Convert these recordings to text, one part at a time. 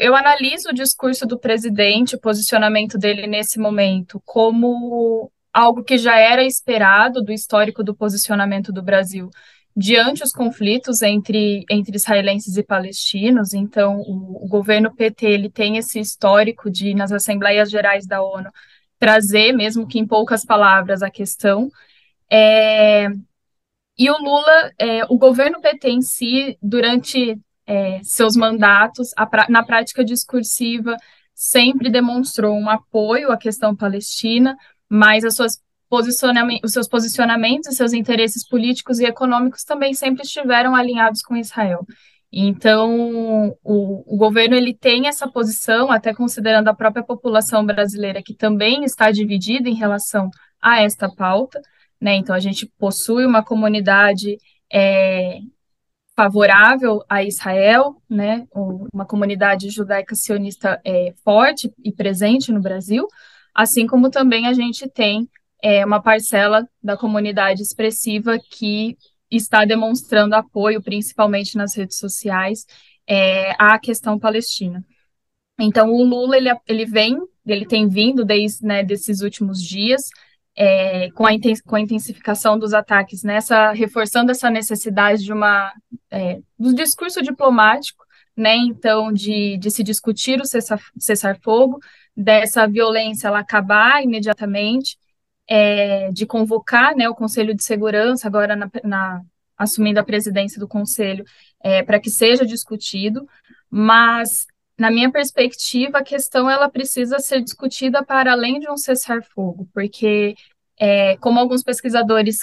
eu analiso o discurso do presidente, o posicionamento dele nesse momento, como algo que já era esperado do histórico do posicionamento do Brasil diante os conflitos entre, entre israelenses e palestinos. Então, o, o governo PT ele tem esse histórico de, nas Assembleias Gerais da ONU, trazer, mesmo que em poucas palavras, a questão. É, e o Lula, é, o governo PT em si, durante é, seus mandatos, na prática discursiva, sempre demonstrou um apoio à questão palestina, mas as suas os seus posicionamentos e seus interesses políticos e econômicos também sempre estiveram alinhados com Israel. Então, o, o, governo ele tem essa posição, até considerando a própria população brasileira, que também está dividida em relação a esta pauta. Né? Então, a gente possui uma comunidade é, favorável a Israel, né, uma comunidade judaica sionista é, forte e presente no Brasil, assim como também a gente tem é, uma parcela da comunidade expressiva que está demonstrando apoio, principalmente nas redes sociais, é, à questão palestina. Então, o Lula, ele, ele vem, ele tem vindo desde né, desses últimos dias, é, com, a com, a intensificação dos ataques, nessa né? reforçando essa necessidade de uma é, do discurso diplomático, né? Então de, de se discutir o cessar, cessar fogo, dessa violência ela acabar imediatamente, é, de convocar, né, o Conselho de Segurança agora na, na assumindo a presidência do Conselho é, para que seja discutido, mas na minha perspectiva, a questão ela precisa ser discutida para além de um cessar-fogo, porque, é, como alguns pesquisadores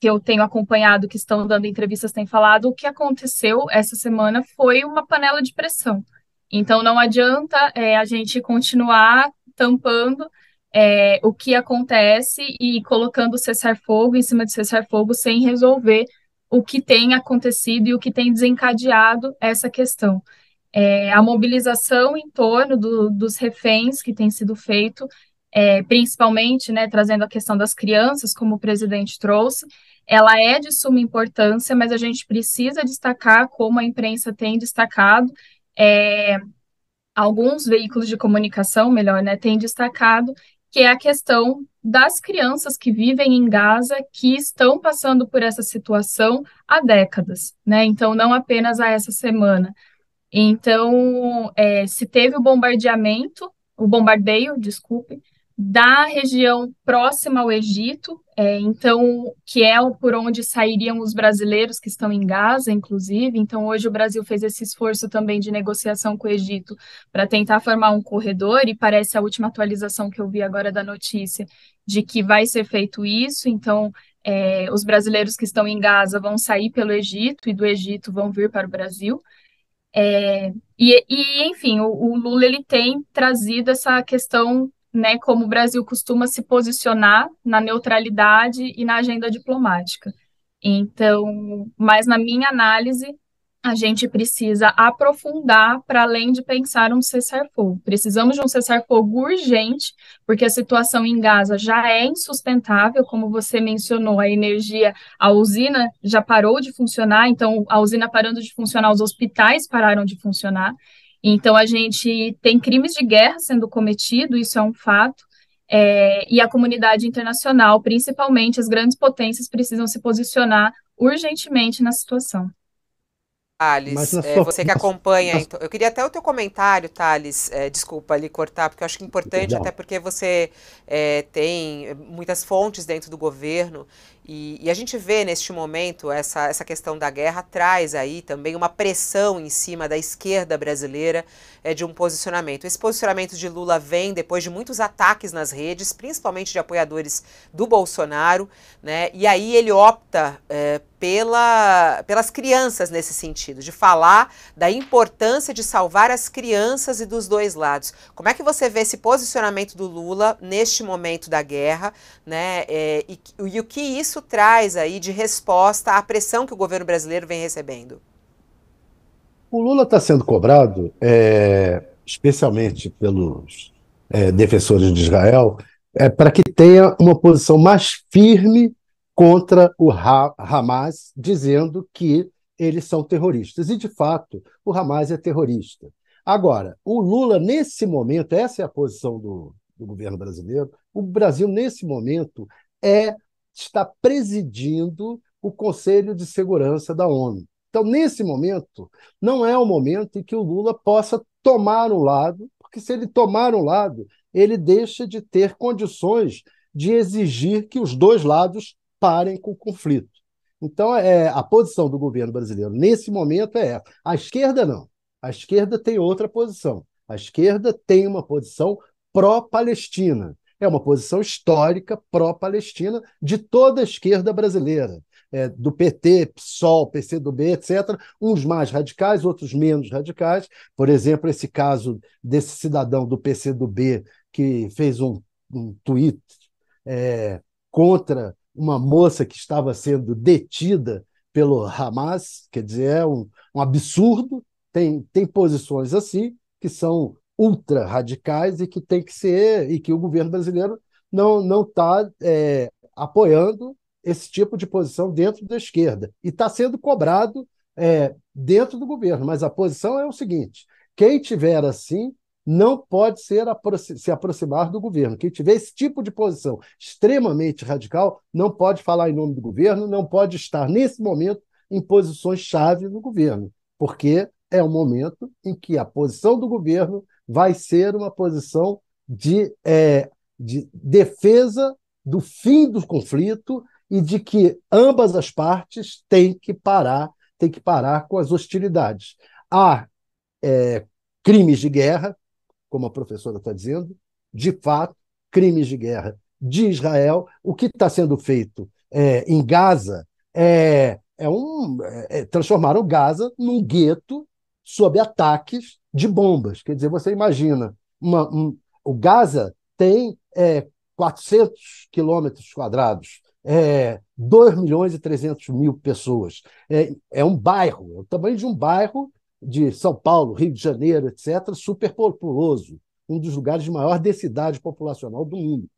que eu tenho acompanhado, que estão dando entrevistas, têm falado, o que aconteceu essa semana foi uma panela de pressão. Então, não adianta é, a gente continuar tampando é, o que acontece e colocando cessar-fogo em cima de cessar-fogo sem resolver o que tem acontecido e o que tem desencadeado essa questão é, a mobilização em torno do, dos reféns que tem sido feito, é, principalmente né, trazendo a questão das crianças, como o presidente trouxe, ela é de suma importância, mas a gente precisa destacar, como a imprensa tem destacado, é, alguns veículos de comunicação, melhor, né, têm destacado, que é a questão das crianças que vivem em Gaza, que estão passando por essa situação há décadas, né? Então, não apenas a essa semana, então, é, se teve o bombardeamento, o bombardeio, desculpe, da região próxima ao Egito, é, então que é por onde sairiam os brasileiros que estão em Gaza, inclusive. Então hoje o Brasil fez esse esforço também de negociação com o Egito para tentar formar um corredor e parece a última atualização que eu vi agora da notícia de que vai ser feito isso. Então é, os brasileiros que estão em Gaza vão sair pelo Egito e do Egito vão vir para o Brasil. É, e, e, enfim, o, o, Lula ele tem trazido essa questão, né, como o Brasil costuma se posicionar na neutralidade e na agenda diplomática. Então, mas na minha análise, a gente precisa aprofundar para além de pensar um cessar-fogo. Precisamos de um cessar-fogo urgente, porque a situação em Gaza já é insustentável, como você mencionou, a energia, a usina já parou de funcionar, então a usina parando de funcionar, os hospitais pararam de funcionar. Então a gente tem crimes de guerra sendo cometidos, isso é um fato. É, e a comunidade internacional, principalmente as grandes potências, precisam se posicionar urgentemente na situação. Thales, é, você que acompanha. Então, eu queria até o teu comentário, Thales, é, desculpa ali cortar, porque eu acho que é importante, Não. até porque você é, tem muitas fontes dentro do governo e, e, a gente vê neste momento essa, essa questão da guerra traz aí também uma pressão em cima da esquerda brasileira é, de um posicionamento. Esse posicionamento de Lula vem depois de muitos ataques nas redes, principalmente de apoiadores do Bolsonaro, né? E aí ele opta é, pela, pelas crianças nesse sentido, de falar da importância de salvar as crianças e dos dois lados. Como é que você vê esse posicionamento do Lula neste momento da guerra, né? É, e, e o que isso isso traz aí de resposta à pressão que o governo brasileiro vem recebendo? O Lula está sendo cobrado, é, especialmente pelos é, defensores de Israel, é, para que tenha uma posição mais firme contra o ha Hamas, dizendo que eles são terroristas. E, de fato, o Hamas é terrorista. Agora, o Lula, nesse momento, essa é a posição do, do governo brasileiro, o Brasil, nesse momento, é está presidindo o Conselho de Segurança da ONU. Então, nesse momento, não é o momento em que o Lula possa tomar um lado, porque se ele tomar um lado, ele deixa de ter condições de exigir que os dois lados parem com o conflito. Então, é, a posição do governo brasileiro nesse momento é essa. A esquerda não. A esquerda tem outra posição. A esquerda tem uma posição pró-Palestina. É uma posição histórica pró-Palestina de toda a esquerda brasileira. É, do PT, PSOL, PCdoB, etc., uns mais radicais, outros menos radicais. Por exemplo, esse caso desse cidadão do PCdoB que fez um, um tweet é, contra uma moça que estava sendo detida pelo Hamas, quer dizer, é um, um absurdo. Tem, tem posições assim que são ultra radicais e que tem que ser e que o governo brasileiro não não está é, apoiando esse tipo de posição dentro da esquerda e está sendo cobrado é, dentro do governo. Mas a posição é o seguinte: quem tiver assim não pode ser se aproximar do governo. Quem tiver esse tipo de posição extremamente radical não pode falar em nome do governo, não pode estar nesse momento em posições chave no governo, porque é o momento em que a posição do governo vai ser uma posição de, é, de defesa do fim do conflito e de que ambas as partes têm que parar, têm que parar com as hostilidades. Há é, crimes de guerra, como a professora está dizendo, de fato, crimes de guerra de Israel. O que está sendo feito é, em Gaza é, é um. É, é, Gaza num gueto sob ataques de bombas. Quer dizer, você imagina, uma, um, o Gaza tem é, 400 quilômetros quadrados, 2 é, milhões e 300 mil pessoas. É, é um bairro, é o tamanho de um bairro de São Paulo, Rio de Janeiro, etc., superpopuloso, um dos lugares de maior densidade populacional do mundo.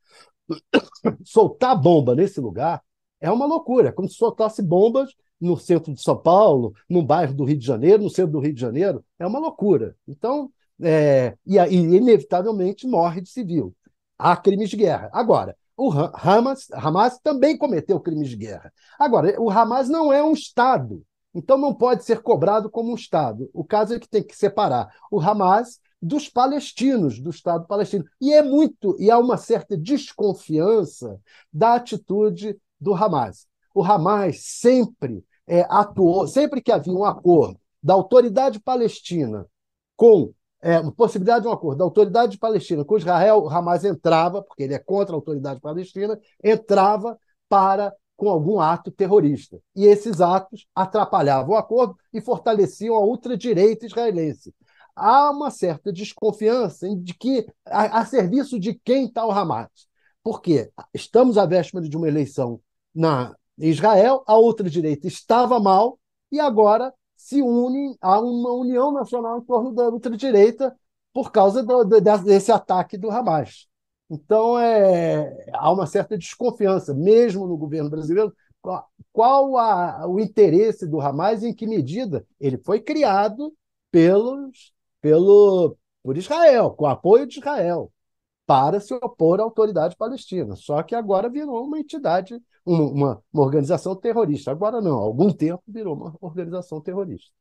Soltar bomba nesse lugar é uma loucura, é como se soltasse bombas no centro de São Paulo, num bairro do Rio de Janeiro, no centro do Rio de Janeiro, é uma loucura. Então, é, e, e inevitavelmente morre de civil. Há crimes de guerra. Agora, o Hamas, Hamas também cometeu crimes de guerra. Agora, o Hamas não é um Estado, então não pode ser cobrado como um Estado. O caso é que tem que separar o Hamas dos palestinos, do Estado palestino. E é muito, e há uma certa desconfiança da atitude do Hamas. O Hamas sempre é, atuou, sempre que havia um acordo da autoridade palestina com é, possibilidade de um acordo da autoridade palestina com Israel, Hamas entrava, porque ele é contra a autoridade palestina, entrava para com algum ato terrorista. E esses atos atrapalhavam o acordo e fortaleciam a ultradireita israelense. Há uma certa desconfiança de que a, a serviço de quem está o Hamas. Por quê? Estamos à véspera de uma eleição na, Israel, a outra direita estava mal e agora se unem a uma união nacional em torno da outra direita por causa do, do, desse ataque do Hamas. Então, é, há uma certa desconfiança, mesmo no governo brasileiro, qual a, o interesse do Hamas e em que medida ele foi criado pelos, pelo, por Israel, com o apoio de Israel para se opor à autoridade palestina. Só que agora virou uma entidade, uma, uma, uma organização terrorista. Agora não, há algum tempo virou uma organização terrorista.